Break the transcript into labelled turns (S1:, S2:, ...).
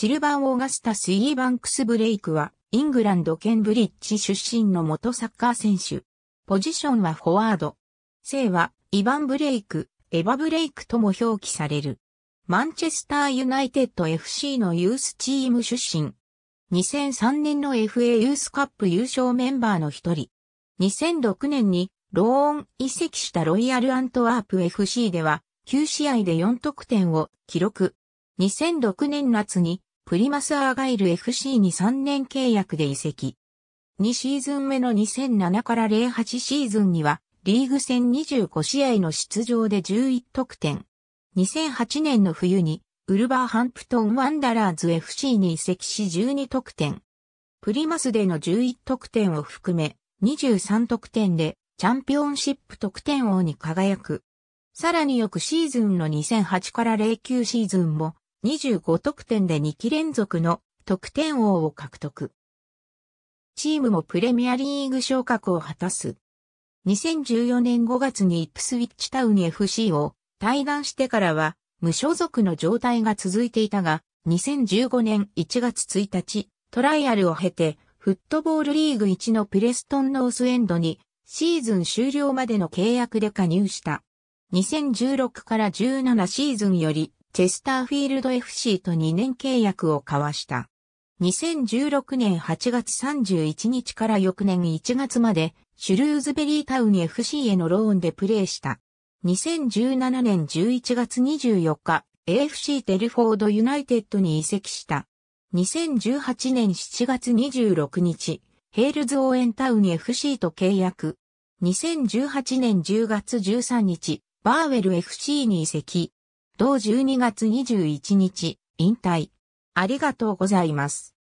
S1: シルバー・オーガスタス・イーバンクス・ブレイクは、イングランド・ケンブリッジ出身の元サッカー選手。ポジションはフォワード。姓は、イヴァン・ブレイク、エヴァ・ブレイクとも表記される。マンチェスター・ユナイテッド FC のユースチーム出身。2003年の FA ユースカップ優勝メンバーの一人。2006年にローン移籍したロイヤルアントワープ FC では9試合で4得点を記録。2006年夏にプリマスアーガイル FC に3年契約で移籍。2シーズン目の2007から08シーズンには、リーグ戦25試合の出場で11得点。2008年の冬に、ウルバーハンプトンワンダラーズ FC に移籍し12得点。プリマスでの11得点を含め、23得点で、チャンピオンシップ得点王に輝く。さらに翌シーズンの2008から09シーズンも、25得点で2期連続の得点王を獲得。チームもプレミアリーグ昇格を果たす。2014年5月にイップスウィッチタウン FC を退団してからは無所属の状態が続いていたが、2015年1月1日、トライアルを経て、フットボールリーグ1のプレストンノースエンドに、シーズン終了までの契約で加入した。2016から17シーズンより、チェスターフィールド FC と2年契約を交わした。2016年8月31日から翌年1月まで、シュルーズベリータウン FC へのローンでプレーした。2017年11月24日、AFC テルフォードユナイテッドに移籍した。2018年7月26日、ヘールズ応援タウン FC と契約。2018年10月13日、バーウェル FC に移籍。同12月21日、引退。ありがとうございます。